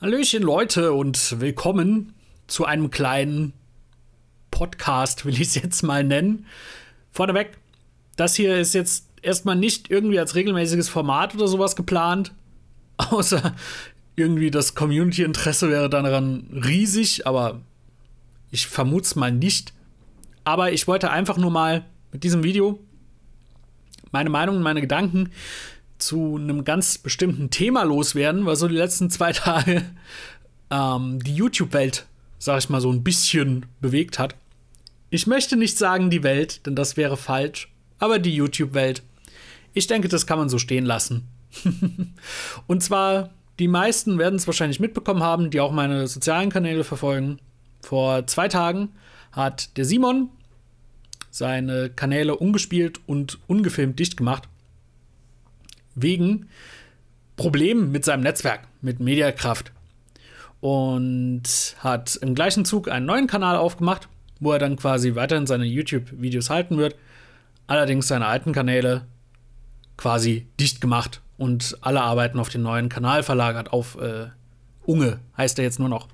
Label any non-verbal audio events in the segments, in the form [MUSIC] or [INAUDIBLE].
Hallöchen Leute und willkommen zu einem kleinen Podcast, will ich es jetzt mal nennen. Vorneweg, das hier ist jetzt erstmal nicht irgendwie als regelmäßiges Format oder sowas geplant, [LAUGHS] außer irgendwie das Community-Interesse wäre daran riesig, aber ich vermute es mal nicht. Aber ich wollte einfach nur mal mit diesem Video meine Meinung, und meine Gedanken zu einem ganz bestimmten Thema loswerden, weil so die letzten zwei [LAUGHS] Tage ähm, die YouTube-Welt, sag ich mal, so ein bisschen bewegt hat. Ich möchte nicht sagen die Welt, denn das wäre falsch, aber die YouTube-Welt. Ich denke, das kann man so stehen lassen. [LAUGHS] Und zwar, die meisten werden es wahrscheinlich mitbekommen haben, die auch meine sozialen Kanäle verfolgen. Vor zwei Tagen hat der Simon seine Kanäle ungespielt und ungefilmt dicht gemacht wegen Problemen mit seinem Netzwerk, mit Mediakraft. Und hat im gleichen Zug einen neuen Kanal aufgemacht, wo er dann quasi weiterhin seine YouTube-Videos halten wird, allerdings seine alten Kanäle quasi dicht gemacht und alle Arbeiten auf den neuen Kanal verlagert, auf äh, Unge heißt er jetzt nur noch.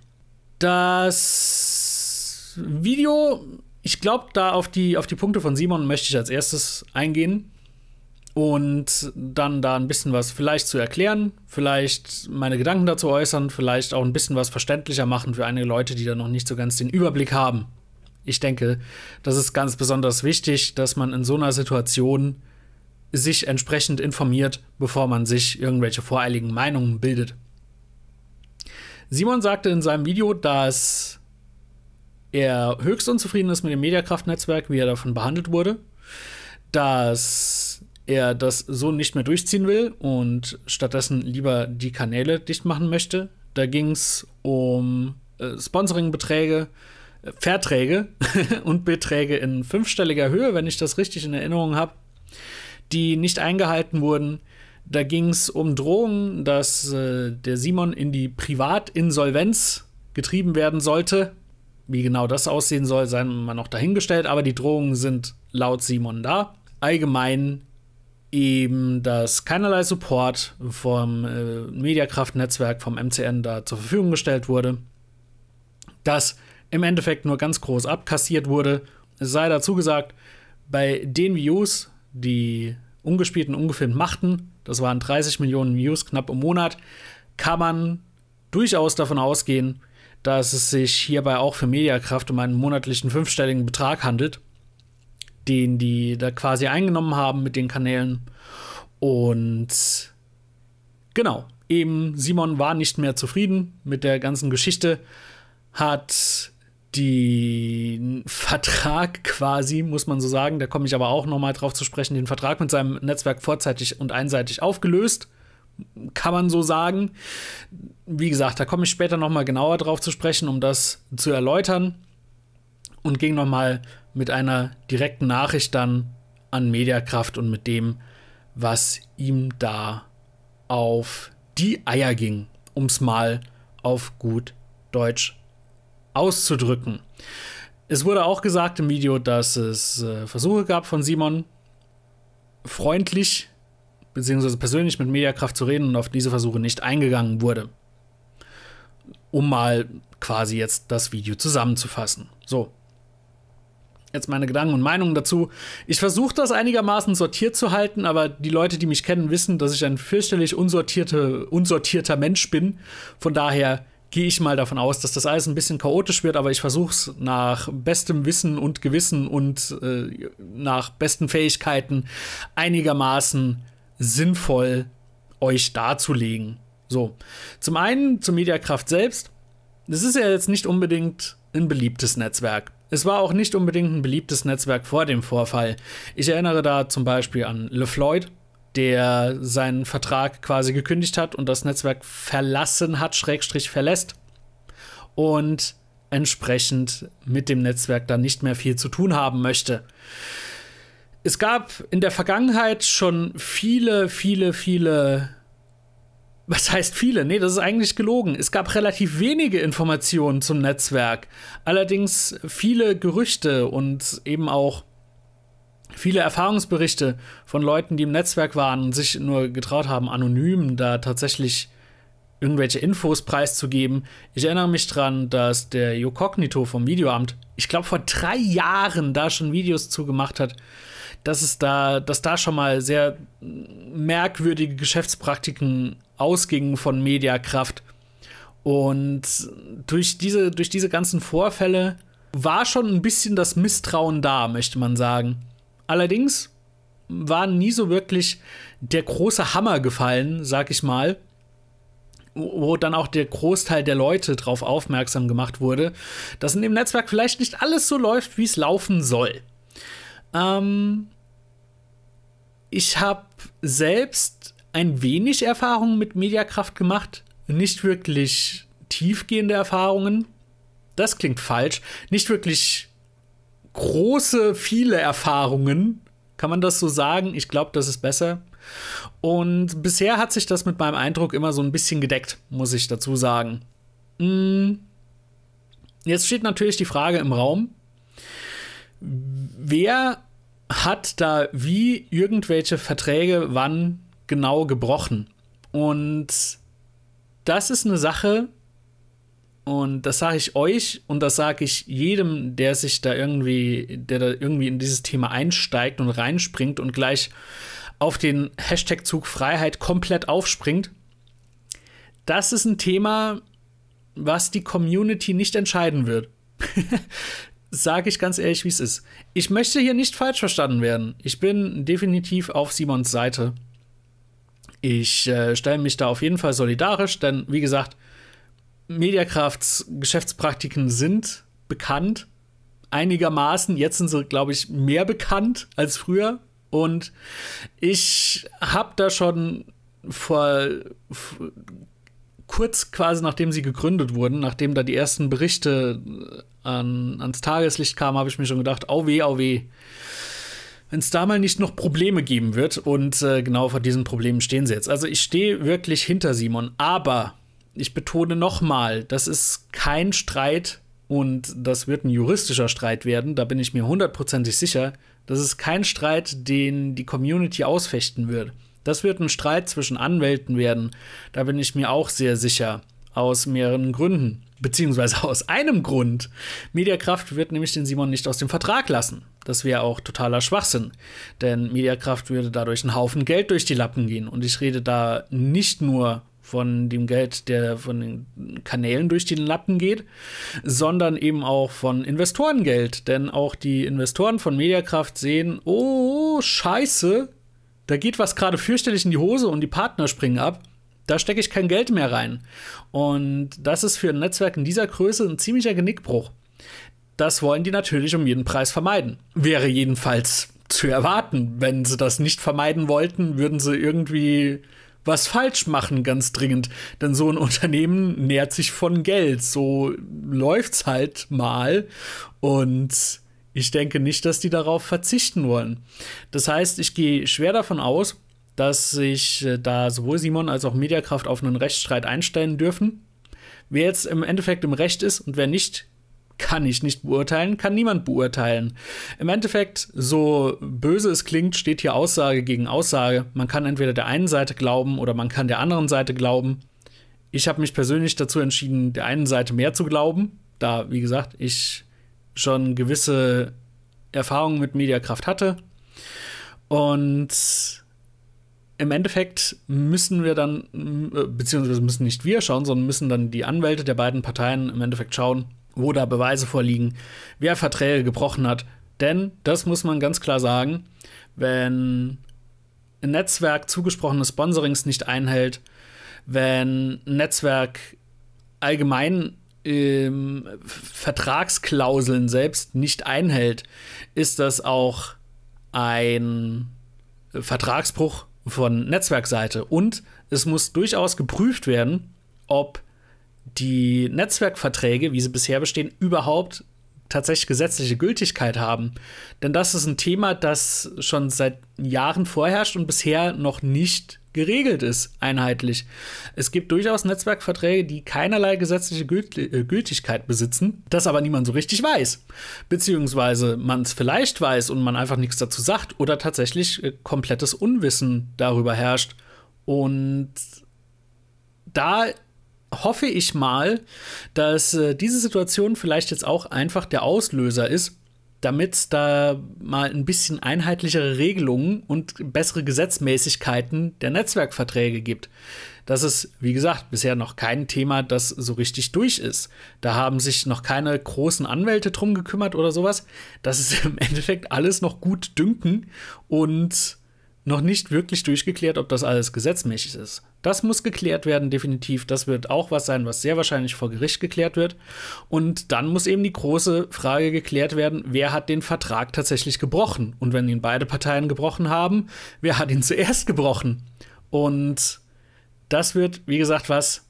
Das Video, ich glaube, da auf die, auf die Punkte von Simon möchte ich als erstes eingehen, und dann da ein bisschen was vielleicht zu erklären, vielleicht meine Gedanken dazu äußern, vielleicht auch ein bisschen was verständlicher machen für einige Leute, die da noch nicht so ganz den Überblick haben. Ich denke, das ist ganz besonders wichtig, dass man in so einer Situation sich entsprechend informiert, bevor man sich irgendwelche voreiligen Meinungen bildet. Simon sagte in seinem Video, dass er höchst unzufrieden ist mit dem Mediakraftnetzwerk, wie er davon behandelt wurde, dass er das so nicht mehr durchziehen will und stattdessen lieber die Kanäle dicht machen möchte. Da ging es um äh, Sponsoringbeträge, äh, Verträge [LAUGHS] und Beträge in fünfstelliger Höhe, wenn ich das richtig in Erinnerung habe, die nicht eingehalten wurden. Da ging es um Drohungen, dass äh, der Simon in die Privatinsolvenz getrieben werden sollte. Wie genau das aussehen soll, sei mal noch dahingestellt, aber die Drohungen sind laut Simon da allgemein eben, dass keinerlei Support vom äh, Mediakraft-Netzwerk, vom MCN da zur Verfügung gestellt wurde, dass im Endeffekt nur ganz groß abkassiert wurde. Es sei dazu gesagt, bei den Views, die ungespielt und ungefilmt machten, das waren 30 Millionen Views knapp im Monat, kann man durchaus davon ausgehen, dass es sich hierbei auch für Mediakraft um einen monatlichen fünfstelligen Betrag handelt den die da quasi eingenommen haben mit den Kanälen. Und genau, eben Simon war nicht mehr zufrieden mit der ganzen Geschichte, hat den Vertrag quasi, muss man so sagen, da komme ich aber auch nochmal drauf zu sprechen, den Vertrag mit seinem Netzwerk vorzeitig und einseitig aufgelöst. Kann man so sagen. Wie gesagt, da komme ich später nochmal genauer drauf zu sprechen, um das zu erläutern. Und ging nochmal mit einer direkten Nachricht dann an Mediakraft und mit dem, was ihm da auf die Eier ging, um es mal auf gut Deutsch auszudrücken. Es wurde auch gesagt im Video, dass es äh, Versuche gab von Simon, freundlich bzw. persönlich mit Mediakraft zu reden und auf diese Versuche nicht eingegangen wurde. Um mal quasi jetzt das Video zusammenzufassen. So, jetzt meine Gedanken und Meinungen dazu. Ich versuche das einigermaßen sortiert zu halten, aber die Leute, die mich kennen, wissen, dass ich ein fürchterlich unsortierte, unsortierter Mensch bin. Von daher gehe ich mal davon aus, dass das alles ein bisschen chaotisch wird, aber ich versuche es nach bestem Wissen und Gewissen und äh, nach besten Fähigkeiten einigermaßen sinnvoll euch darzulegen. So, zum einen zur Mediakraft selbst. Das ist ja jetzt nicht unbedingt ein beliebtes Netzwerk. Es war auch nicht unbedingt ein beliebtes Netzwerk vor dem Vorfall. Ich erinnere da zum Beispiel an LeFloid, der seinen Vertrag quasi gekündigt hat und das Netzwerk verlassen hat, Schrägstrich verlässt. Und entsprechend mit dem Netzwerk dann nicht mehr viel zu tun haben möchte. Es gab in der Vergangenheit schon viele, viele, viele was heißt viele? Nee, das ist eigentlich gelogen. Es gab relativ wenige Informationen zum Netzwerk. Allerdings viele Gerüchte und eben auch viele Erfahrungsberichte von Leuten, die im Netzwerk waren und sich nur getraut haben, anonym da tatsächlich irgendwelche Infos preiszugeben. Ich erinnere mich daran, dass der Jocognito vom Videoamt, ich glaube vor drei Jahren da schon Videos zugemacht hat, dass es da, dass da schon mal sehr merkwürdige Geschäftspraktiken ausgingen von Mediakraft. Und durch diese, durch diese ganzen Vorfälle war schon ein bisschen das Misstrauen da, möchte man sagen. Allerdings war nie so wirklich der große Hammer gefallen, sag ich mal, wo dann auch der Großteil der Leute darauf aufmerksam gemacht wurde, dass in dem Netzwerk vielleicht nicht alles so läuft, wie es laufen soll. Ähm, ich habe selbst ein wenig Erfahrung mit Mediakraft gemacht, nicht wirklich tiefgehende Erfahrungen. Das klingt falsch. Nicht wirklich große, viele Erfahrungen. Kann man das so sagen? Ich glaube, das ist besser. Und bisher hat sich das mit meinem Eindruck immer so ein bisschen gedeckt, muss ich dazu sagen. Hm. Jetzt steht natürlich die Frage im Raum, wer hat da wie irgendwelche Verträge wann genau gebrochen. Und das ist eine Sache, und das sage ich euch und das sage ich jedem, der sich da irgendwie, der da irgendwie in dieses Thema einsteigt und reinspringt und gleich auf den Hashtag-Zug Freiheit komplett aufspringt. Das ist ein Thema, was die Community nicht entscheiden wird. [LAUGHS] sage ich ganz ehrlich, wie es ist. Ich möchte hier nicht falsch verstanden werden. Ich bin definitiv auf Simons Seite. Ich äh, stelle mich da auf jeden Fall solidarisch, denn wie gesagt, Mediakrafts Geschäftspraktiken sind bekannt. Einigermaßen. Jetzt sind sie, glaube ich, mehr bekannt als früher. Und ich habe da schon vor kurz quasi nachdem sie gegründet wurden, nachdem da die ersten Berichte äh, an, ans Tageslicht kamen, habe ich mir schon gedacht, au weh, au weh. Wenn es da mal nicht noch Probleme geben wird und äh, genau vor diesen Problemen stehen sie jetzt. Also ich stehe wirklich hinter Simon, aber ich betone nochmal, das ist kein Streit und das wird ein juristischer Streit werden, da bin ich mir hundertprozentig sicher. Das ist kein Streit, den die Community ausfechten wird. Das wird ein Streit zwischen Anwälten werden. Da bin ich mir auch sehr sicher. Aus mehreren Gründen. Beziehungsweise aus einem Grund. Mediakraft wird nämlich den Simon nicht aus dem Vertrag lassen. Das wäre auch totaler Schwachsinn. Denn Mediakraft würde dadurch einen Haufen Geld durch die Lappen gehen. Und ich rede da nicht nur von dem Geld, der von den Kanälen durch den Lappen geht, sondern eben auch von Investorengeld. Denn auch die Investoren von Mediakraft sehen, oh, scheiße, da geht was gerade fürchterlich in die Hose und die Partner springen ab, da stecke ich kein Geld mehr rein. Und das ist für ein Netzwerk in dieser Größe ein ziemlicher Genickbruch. Das wollen die natürlich um jeden Preis vermeiden. Wäre jedenfalls zu erwarten. Wenn sie das nicht vermeiden wollten, würden sie irgendwie was falsch machen, ganz dringend. Denn so ein Unternehmen nährt sich von Geld. So läuft's halt mal. Und ich denke nicht, dass die darauf verzichten wollen. Das heißt, ich gehe schwer davon aus, dass sich äh, da sowohl Simon als auch Mediakraft auf einen Rechtsstreit einstellen dürfen. Wer jetzt im Endeffekt im Recht ist und wer nicht, kann ich nicht beurteilen, kann niemand beurteilen. Im Endeffekt, so böse es klingt, steht hier Aussage gegen Aussage. Man kann entweder der einen Seite glauben oder man kann der anderen Seite glauben. Ich habe mich persönlich dazu entschieden, der einen Seite mehr zu glauben, da, wie gesagt, ich schon gewisse Erfahrungen mit Mediakraft hatte. Und im Endeffekt müssen wir dann, äh, beziehungsweise müssen nicht wir schauen, sondern müssen dann die Anwälte der beiden Parteien im Endeffekt schauen, wo da Beweise vorliegen, wer Verträge gebrochen hat. Denn, das muss man ganz klar sagen, wenn ein Netzwerk zugesprochene Sponsorings nicht einhält, wenn ein Netzwerk allgemein ähm, Vertragsklauseln selbst nicht einhält, ist das auch ein Vertragsbruch von Netzwerkseite. Und es muss durchaus geprüft werden, ob die Netzwerkverträge, wie sie bisher bestehen, überhaupt tatsächlich gesetzliche Gültigkeit haben. Denn das ist ein Thema, das schon seit Jahren vorherrscht und bisher noch nicht geregelt ist, einheitlich. Es gibt durchaus Netzwerkverträge, die keinerlei gesetzliche äh, Gültigkeit besitzen, das aber niemand so richtig weiß. Beziehungsweise man es vielleicht weiß und man einfach nichts dazu sagt oder tatsächlich äh, komplettes Unwissen darüber herrscht. Und da hoffe ich mal, dass äh, diese Situation vielleicht jetzt auch einfach der Auslöser ist, damit es da mal ein bisschen einheitlichere Regelungen und bessere Gesetzmäßigkeiten der Netzwerkverträge gibt. Das ist, wie gesagt, bisher noch kein Thema, das so richtig durch ist. Da haben sich noch keine großen Anwälte drum gekümmert oder sowas. Das ist im Endeffekt alles noch gut dünken und noch nicht wirklich durchgeklärt, ob das alles gesetzmäßig ist. Das muss geklärt werden, definitiv. Das wird auch was sein, was sehr wahrscheinlich vor Gericht geklärt wird. Und dann muss eben die große Frage geklärt werden, wer hat den Vertrag tatsächlich gebrochen? Und wenn ihn beide Parteien gebrochen haben, wer hat ihn zuerst gebrochen? Und das wird, wie gesagt, was.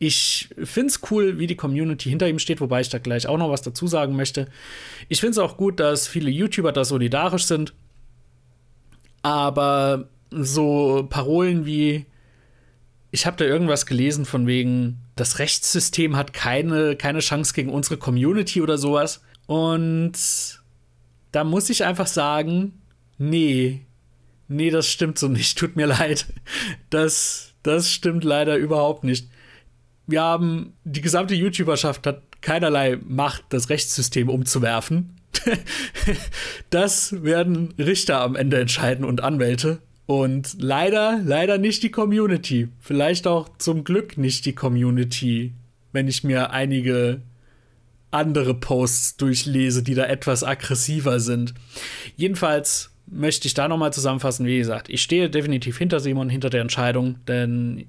Ich finde es cool, wie die Community hinter ihm steht, wobei ich da gleich auch noch was dazu sagen möchte. Ich finde es auch gut, dass viele YouTuber da solidarisch sind aber so Parolen wie, ich habe da irgendwas gelesen von wegen, das Rechtssystem hat keine, keine Chance gegen unsere Community oder sowas. Und da muss ich einfach sagen, nee, nee, das stimmt so nicht, [LAUGHS] tut mir leid. Das, das stimmt leider überhaupt nicht. Wir haben, die gesamte YouTuberschaft hat keinerlei Macht, das Rechtssystem umzuwerfen. [LAUGHS] das werden Richter am Ende entscheiden und Anwälte. Und leider, leider nicht die Community. Vielleicht auch zum Glück nicht die Community, wenn ich mir einige andere Posts durchlese, die da etwas aggressiver sind. Jedenfalls möchte ich da nochmal zusammenfassen, wie gesagt, ich stehe definitiv hinter Simon, hinter der Entscheidung, denn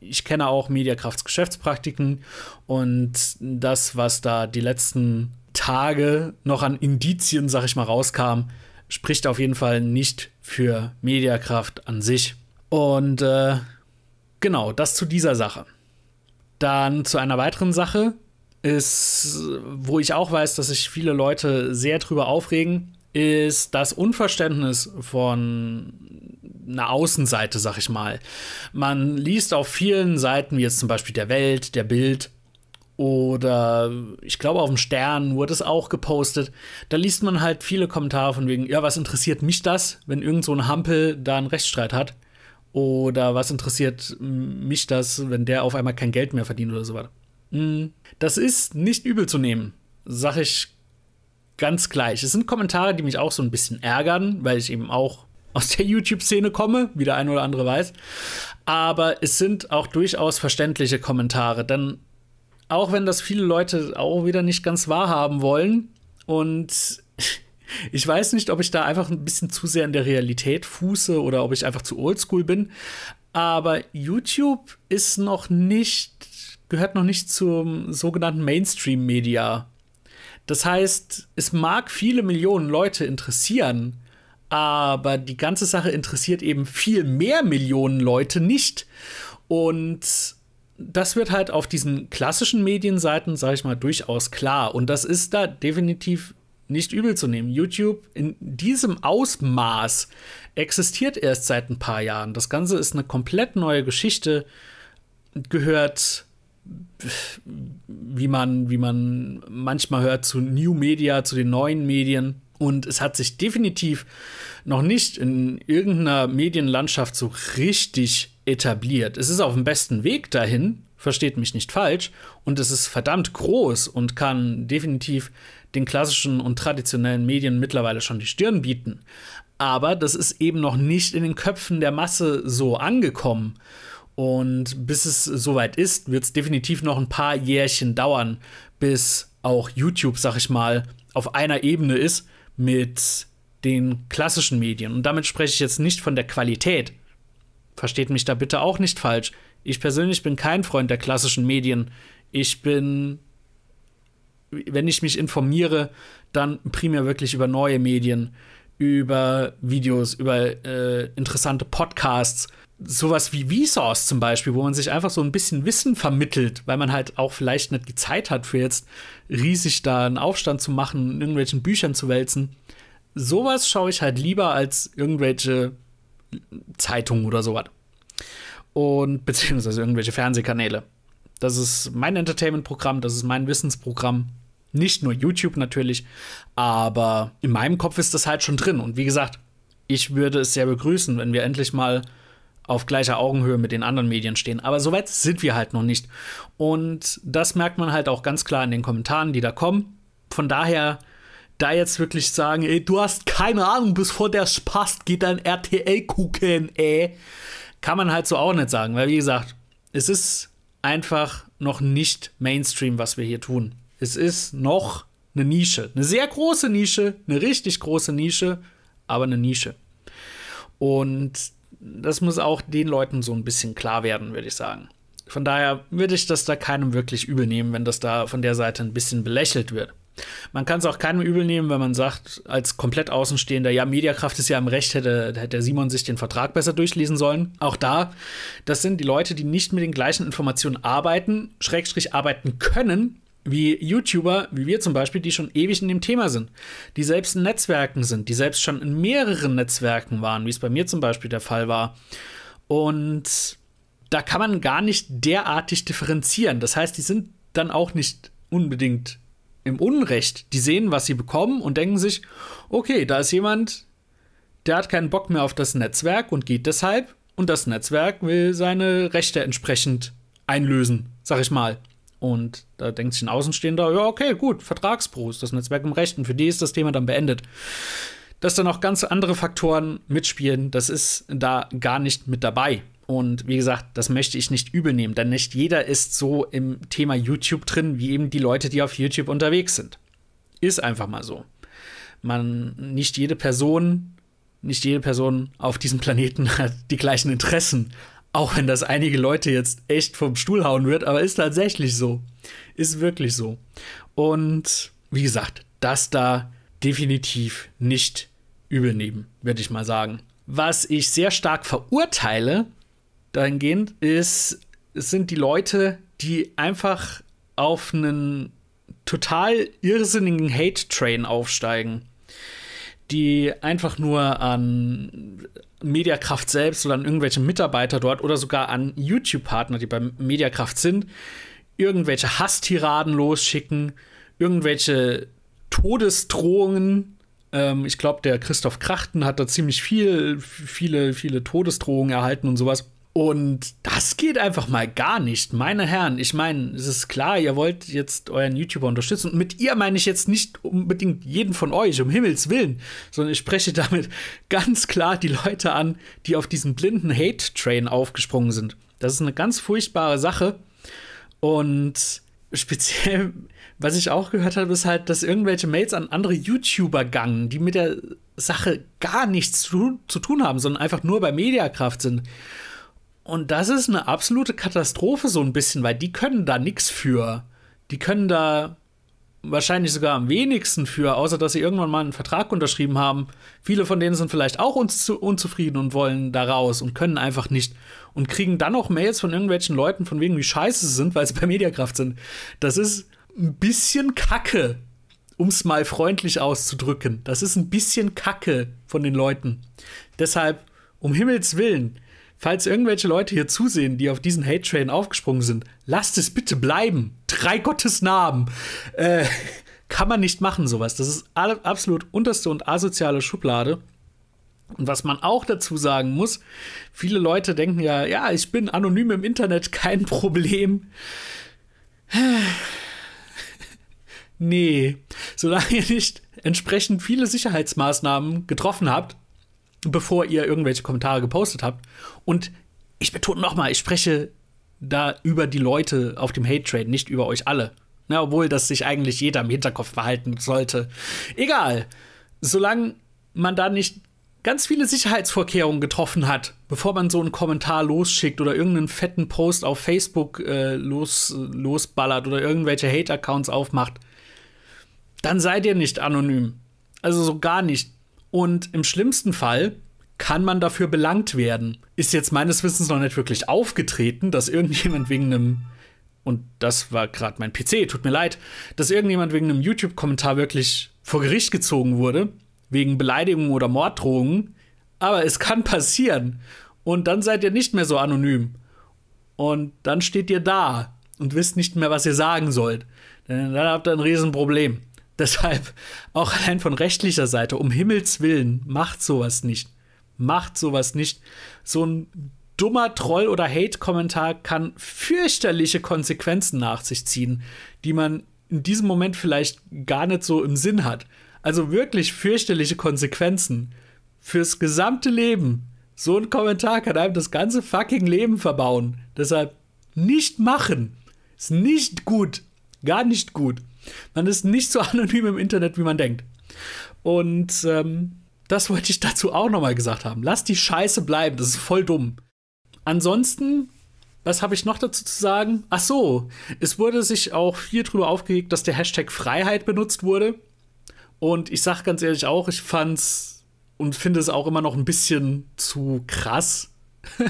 ich kenne auch Mediakrafts Geschäftspraktiken und das, was da die letzten Tage noch an Indizien, sag ich mal, rauskam, spricht auf jeden Fall nicht für Mediakraft an sich. Und äh, genau, das zu dieser Sache. Dann zu einer weiteren Sache ist, wo ich auch weiß, dass sich viele Leute sehr drüber aufregen, ist das Unverständnis von einer Außenseite, sag ich mal. Man liest auf vielen Seiten, wie jetzt zum Beispiel der Welt, der Bild, oder ich glaube, auf dem Stern wurde es auch gepostet. Da liest man halt viele Kommentare von wegen, ja, was interessiert mich das, wenn irgend so ein Hampel da einen Rechtsstreit hat? Oder was interessiert mich das, wenn der auf einmal kein Geld mehr verdient oder so weiter? Hm, das ist nicht übel zu nehmen, sag ich ganz gleich. Es sind Kommentare, die mich auch so ein bisschen ärgern, weil ich eben auch aus der YouTube-Szene komme, wie der eine oder andere weiß. Aber es sind auch durchaus verständliche Kommentare, denn auch wenn das viele Leute auch wieder nicht ganz wahrhaben wollen. Und [LAUGHS] ich weiß nicht, ob ich da einfach ein bisschen zu sehr in der Realität fuße oder ob ich einfach zu oldschool bin. Aber YouTube ist noch nicht, gehört noch nicht zum sogenannten Mainstream-Media. Das heißt, es mag viele Millionen Leute interessieren, aber die ganze Sache interessiert eben viel mehr Millionen Leute nicht. Und das wird halt auf diesen klassischen Medienseiten, sage ich mal, durchaus klar. Und das ist da definitiv nicht übel zu nehmen. YouTube in diesem Ausmaß existiert erst seit ein paar Jahren. Das Ganze ist eine komplett neue Geschichte, gehört, wie man, wie man manchmal hört, zu New Media, zu den neuen Medien. Und es hat sich definitiv noch nicht in irgendeiner Medienlandschaft so richtig etabliert. Es ist auf dem besten Weg dahin, versteht mich nicht falsch, und es ist verdammt groß und kann definitiv den klassischen und traditionellen Medien mittlerweile schon die Stirn bieten. Aber das ist eben noch nicht in den Köpfen der Masse so angekommen. Und bis es soweit ist, wird es definitiv noch ein paar Jährchen dauern, bis auch YouTube, sag ich mal, auf einer Ebene ist mit den klassischen Medien. Und damit spreche ich jetzt nicht von der Qualität, Versteht mich da bitte auch nicht falsch. Ich persönlich bin kein Freund der klassischen Medien. Ich bin, wenn ich mich informiere, dann primär wirklich über neue Medien, über Videos, über äh, interessante Podcasts. Sowas wie Vsauce zum Beispiel, wo man sich einfach so ein bisschen Wissen vermittelt, weil man halt auch vielleicht nicht die Zeit hat, für jetzt riesig da einen Aufstand zu machen, in irgendwelchen Büchern zu wälzen. Sowas schaue ich halt lieber als irgendwelche Zeitungen oder sowas. Und beziehungsweise irgendwelche Fernsehkanäle. Das ist mein Entertainment-Programm, das ist mein Wissensprogramm. Nicht nur YouTube natürlich, aber in meinem Kopf ist das halt schon drin. Und wie gesagt, ich würde es sehr begrüßen, wenn wir endlich mal auf gleicher Augenhöhe mit den anderen Medien stehen. Aber so weit sind wir halt noch nicht. Und das merkt man halt auch ganz klar in den Kommentaren, die da kommen. Von daher da jetzt wirklich sagen, ey, du hast keine Ahnung, bis vor der Spaß geht dann RTL gucken, ey, kann man halt so auch nicht sagen, weil wie gesagt, es ist einfach noch nicht Mainstream, was wir hier tun. Es ist noch eine Nische, eine sehr große Nische, eine richtig große Nische, aber eine Nische. Und das muss auch den Leuten so ein bisschen klar werden, würde ich sagen. Von daher würde ich das da keinem wirklich übel nehmen, wenn das da von der Seite ein bisschen belächelt wird. Man kann es auch keinem übel nehmen, wenn man sagt, als komplett Außenstehender, ja, Mediakraft ist ja im Recht, hätte, hätte Simon sich den Vertrag besser durchlesen sollen. Auch da, das sind die Leute, die nicht mit den gleichen Informationen arbeiten, Schrägstrich arbeiten können, wie YouTuber, wie wir zum Beispiel, die schon ewig in dem Thema sind, die selbst in Netzwerken sind, die selbst schon in mehreren Netzwerken waren, wie es bei mir zum Beispiel der Fall war. Und da kann man gar nicht derartig differenzieren. Das heißt, die sind dann auch nicht unbedingt im Unrecht. Die sehen, was sie bekommen und denken sich, okay, da ist jemand, der hat keinen Bock mehr auf das Netzwerk und geht deshalb. Und das Netzwerk will seine Rechte entsprechend einlösen, sag ich mal. Und da denkt sich ein Außenstehender, ja, okay, gut, Vertragsbruch, das Netzwerk im Rechten, für die ist das Thema dann beendet. Dass dann auch ganz andere Faktoren mitspielen, das ist da gar nicht mit dabei. Und wie gesagt, das möchte ich nicht übel nehmen, denn nicht jeder ist so im Thema YouTube drin, wie eben die Leute, die auf YouTube unterwegs sind. Ist einfach mal so. Man, nicht jede Person, nicht jede Person auf diesem Planeten [LAUGHS] hat die gleichen Interessen. Auch wenn das einige Leute jetzt echt vom Stuhl hauen wird, aber ist tatsächlich so. Ist wirklich so. Und wie gesagt, das da definitiv nicht übel nehmen, würde ich mal sagen. Was ich sehr stark verurteile, dahingehend ist, es sind die Leute, die einfach auf einen total irrsinnigen Hate-Train aufsteigen, die einfach nur an Mediakraft selbst oder an irgendwelche Mitarbeiter dort oder sogar an YouTube-Partner, die bei Mediakraft sind, irgendwelche Hasstiraden losschicken, irgendwelche Todesdrohungen. Ähm, ich glaube, der Christoph Krachten hat da ziemlich viel, viele, viele Todesdrohungen erhalten und sowas. Und das geht einfach mal gar nicht, meine Herren. Ich meine, es ist klar, ihr wollt jetzt euren YouTuber unterstützen. Und mit ihr meine ich jetzt nicht unbedingt jeden von euch, um Himmels Willen, sondern ich spreche damit [LAUGHS] ganz klar die Leute an, die auf diesen blinden Hate-Train aufgesprungen sind. Das ist eine ganz furchtbare Sache. Und speziell, was ich auch gehört habe, ist halt, dass irgendwelche Mails an andere YouTuber gangen, die mit der Sache gar nichts zu, zu tun haben, sondern einfach nur bei Mediakraft sind. Und das ist eine absolute Katastrophe so ein bisschen, weil die können da nichts für. Die können da wahrscheinlich sogar am wenigsten für, außer dass sie irgendwann mal einen Vertrag unterschrieben haben. Viele von denen sind vielleicht auch unzu unzufrieden und wollen da raus und können einfach nicht und kriegen dann auch Mails von irgendwelchen Leuten, von wegen wie scheiße sie sind, weil sie bei Mediakraft sind. Das ist ein bisschen Kacke, um es mal freundlich auszudrücken. Das ist ein bisschen Kacke von den Leuten. Deshalb, um Himmels Willen, falls irgendwelche Leute hier zusehen, die auf diesen Hate-Train aufgesprungen sind, lasst es bitte bleiben. Drei Gottes Namen. Äh, [LAUGHS] kann man nicht machen, sowas. Das ist absolut unterste und asoziale Schublade. Und was man auch dazu sagen muss, viele Leute denken ja, ja, ich bin anonym im Internet, [LAUGHS] kein Problem. [SIGHS] Nee, solange ihr nicht entsprechend viele Sicherheitsmaßnahmen getroffen habt, bevor ihr irgendwelche Kommentare gepostet habt. Und ich betone nochmal, ich spreche da über die Leute auf dem Hate Trade, nicht über euch alle. Na, obwohl das sich eigentlich jeder im Hinterkopf behalten sollte. Egal. Solange man da nicht ganz viele Sicherheitsvorkehrungen getroffen hat, bevor man so einen Kommentar losschickt oder irgendeinen fetten Post auf Facebook äh, los, losballert oder irgendwelche Hate-Accounts aufmacht, dann seid ihr nicht anonym. Also so gar nicht. Und im schlimmsten Fall kann man dafür belangt werden. Ist jetzt meines Wissens noch nicht wirklich aufgetreten, dass irgendjemand wegen einem und das war gerade mein PC, tut mir leid, dass irgendjemand wegen einem YouTube-Kommentar wirklich vor Gericht gezogen wurde, wegen Beleidigungen oder Morddrohungen. Aber es kann passieren. Und dann seid ihr nicht mehr so anonym. Und dann steht ihr da und wisst nicht mehr, was ihr sagen sollt. Denn dann habt ihr ein Riesenproblem. Deshalb auch allein von rechtlicher Seite, um Himmels Willen, macht sowas nicht. Macht sowas nicht. So ein dummer Troll- oder Hate-Kommentar kann fürchterliche Konsequenzen nach sich ziehen, die man in diesem Moment vielleicht gar nicht so im Sinn hat. Also wirklich fürchterliche Konsequenzen fürs gesamte Leben. So ein Kommentar kann einem das ganze fucking Leben verbauen. Deshalb nicht machen. Ist nicht gut. Gar nicht gut. Man ist nicht so [LAUGHS] anonym im Internet, wie man denkt. Und ähm, das wollte ich dazu auch nochmal gesagt haben. Lass die Scheiße bleiben, das ist voll dumm. Ansonsten, was habe ich noch dazu zu sagen? Ach so, es wurde sich auch viel drüber aufgeregt, dass der Hashtag Freiheit benutzt wurde. Und ich sage ganz ehrlich auch, ich fand's und finde es auch immer noch ein bisschen zu krass, [LAUGHS]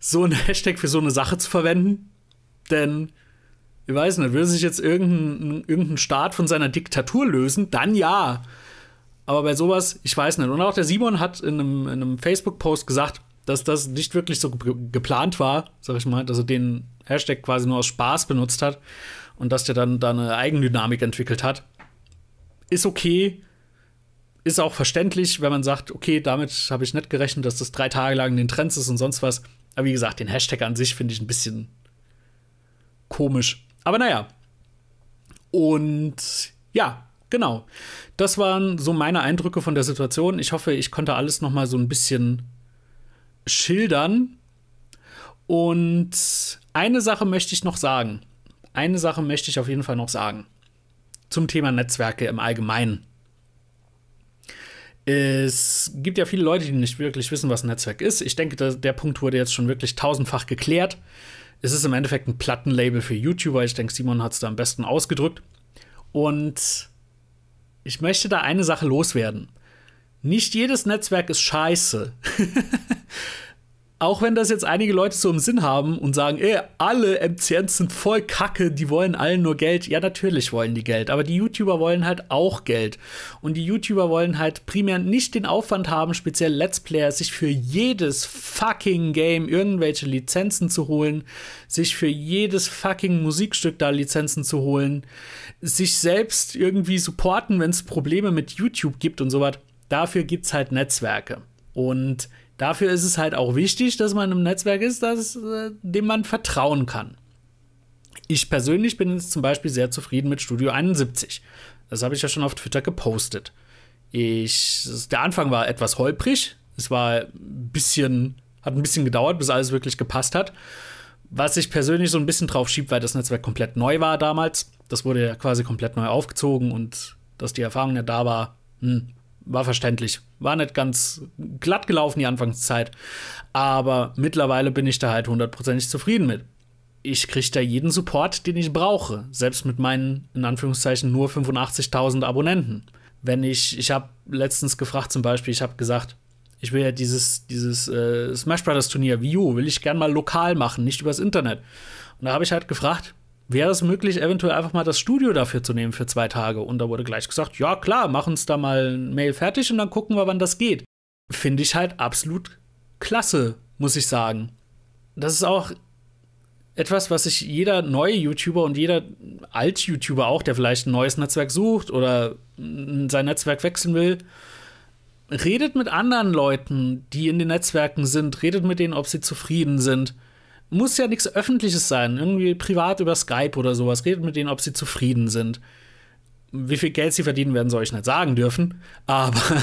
so einen Hashtag für so eine Sache zu verwenden. Denn ich weiß nicht, will sich jetzt irgendein, irgendein Staat von seiner Diktatur lösen, dann ja. Aber bei sowas, ich weiß nicht. Und auch der Simon hat in einem, einem Facebook-Post gesagt, dass das nicht wirklich so geplant war, sag ich mal, dass er den Hashtag quasi nur aus Spaß benutzt hat und dass der dann da eine Eigendynamik entwickelt hat. Ist okay, ist auch verständlich, wenn man sagt, okay, damit habe ich nicht gerechnet, dass das drei Tage lang in den Trends ist und sonst was. Aber wie gesagt, den Hashtag an sich finde ich ein bisschen komisch. Aber naja. Und ja, genau. Das waren so meine Eindrücke von der Situation. Ich hoffe, ich konnte alles noch mal so ein bisschen schildern. Und eine Sache möchte ich noch sagen. Eine Sache möchte ich auf jeden Fall noch sagen. Zum Thema Netzwerke im Allgemeinen. Es gibt ja viele Leute, die nicht wirklich wissen, was ein Netzwerk ist. Ich denke, der Punkt wurde jetzt schon wirklich tausendfach geklärt es ist im Endeffekt ein Plattenlabel für YouTuber. Ich denke, Simon hat es da am besten ausgedrückt. Und ich möchte da eine Sache loswerden. Nicht jedes Netzwerk ist scheiße. [LAUGHS] auch wenn das jetzt einige Leute so im Sinn haben und sagen, ey, alle MCNs sind voll kacke, die wollen allen nur Geld. Ja, natürlich wollen die Geld, aber die YouTuber wollen halt auch Geld. Und die YouTuber wollen halt primär nicht den Aufwand haben, speziell Let's Player, sich für jedes fucking Game irgendwelche Lizenzen zu holen, sich für jedes fucking Musikstück da Lizenzen zu holen, sich selbst irgendwie supporten, wenn es Probleme mit YouTube gibt und so was. Dafür gibt es halt Netzwerke. Und Dafür ist es halt auch wichtig, dass man im Netzwerk ist, das, äh, dem man vertrauen kann. Ich persönlich bin jetzt zum Beispiel sehr zufrieden mit Studio 71. Das habe ich ja schon auf Twitter gepostet. Ich, der Anfang war etwas holprig. Es war ein bisschen, hat ein bisschen gedauert, bis alles wirklich gepasst hat. Was ich persönlich so ein bisschen drauf schiebt, weil das Netzwerk komplett neu war damals. Das wurde ja quasi komplett neu aufgezogen und dass die Erfahrung ja da war, hm, war verständlich. War nicht ganz glatt gelaufen die Anfangszeit, aber mittlerweile bin ich da halt hundertprozentig zufrieden mit. Ich kriege da jeden Support, den ich brauche, selbst mit meinen in Anführungszeichen nur 85.000 Abonnenten. Wenn ich, ich habe letztens gefragt zum Beispiel, ich habe gesagt, ich will ja dieses, dieses äh, Smash Brothers Turnier Wii U, will ich gern mal lokal machen, nicht übers Internet. Und da habe ich halt gefragt, wäre es möglich, eventuell einfach mal das Studio dafür zu nehmen für zwei Tage. Und da wurde gleich gesagt, ja klar, mach uns da mal ein Mail fertig und dann gucken wir, wann das geht. Finde ich halt absolut klasse, muss ich sagen. Das ist auch etwas, was sich jeder neue YouTuber und jeder Alt-YouTuber auch, der vielleicht ein neues Netzwerk sucht oder sein Netzwerk wechseln will, redet mit anderen Leuten, die in den Netzwerken sind, redet mit denen, ob sie zufrieden sind muss ja nichts Öffentliches sein. Irgendwie privat über Skype oder sowas. Redet mit denen, ob sie zufrieden sind. Wie viel Geld sie verdienen werden, soll ich nicht sagen dürfen. Aber [LAUGHS]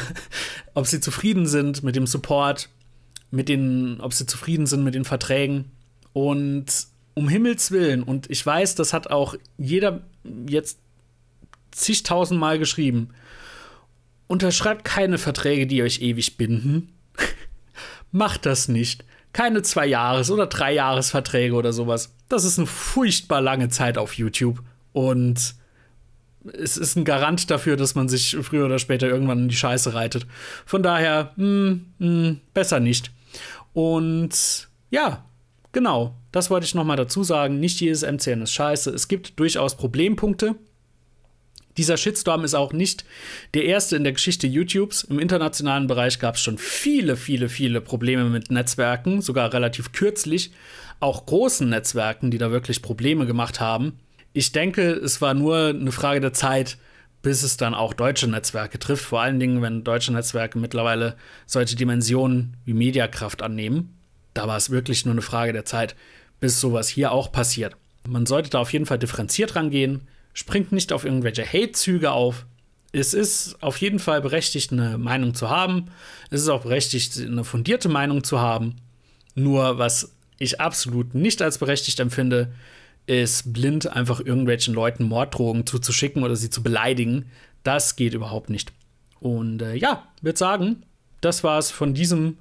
ob sie zufrieden sind mit dem Support, mit den, ob sie zufrieden sind mit den Verträgen. Und um Himmels Willen, und ich weiß, das hat auch jeder jetzt zigtausendmal geschrieben, unterschreibt keine Verträge, die euch ewig binden. [LAUGHS] Macht das nicht keine zwei Jahres- oder drei Jahresverträge oder sowas. Das ist eine furchtbar lange Zeit auf YouTube und es ist ein Garant dafür, dass man sich früher oder später irgendwann in die Scheiße reitet. Von daher, mh, hm, hm, mh, besser nicht. Und ja, genau, das wollte ich nochmal dazu sagen. Nicht jedes MCN ist scheiße. Es gibt durchaus Problempunkte, dieser Shitstorm ist auch nicht der erste in der Geschichte YouTubes. Im internationalen Bereich gab es schon viele, viele, viele Probleme mit Netzwerken, sogar relativ kürzlich, auch großen Netzwerken, die da wirklich Probleme gemacht haben. Ich denke, es war nur eine Frage der Zeit, bis es dann auch deutsche Netzwerke trifft, vor allen Dingen, wenn deutsche Netzwerke mittlerweile solche Dimensionen wie Mediakraft annehmen. Da war es wirklich nur eine Frage der Zeit, bis sowas hier auch passiert. Man sollte da auf jeden Fall differenziert rangehen springt nicht auf irgendwelche Hate-Züge auf. Es ist auf jeden Fall berechtigt, eine Meinung zu haben. Es ist auch berechtigt, eine fundierte Meinung zu haben. Nur was ich absolut nicht als berechtigt empfinde, ist blind einfach irgendwelchen Leuten Morddrogen zuzuschicken oder sie zu beleidigen. Das geht überhaupt nicht. Und äh, ja, würde sagen, das war es von diesem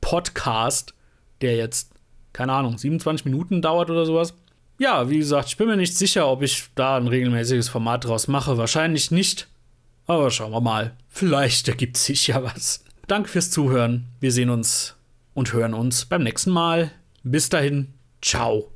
Podcast, der jetzt, keine Ahnung, 27 Minuten dauert oder sowas ja, wie gesagt, ich bin mir nicht sicher, ob ich da ein regelmäßiges Format draus mache. Wahrscheinlich nicht. Aber schauen wir mal. Vielleicht ergibt sich ja was. Danke fürs Zuhören. Wir sehen uns und hören uns beim nächsten Mal. Bis dahin. Ciao.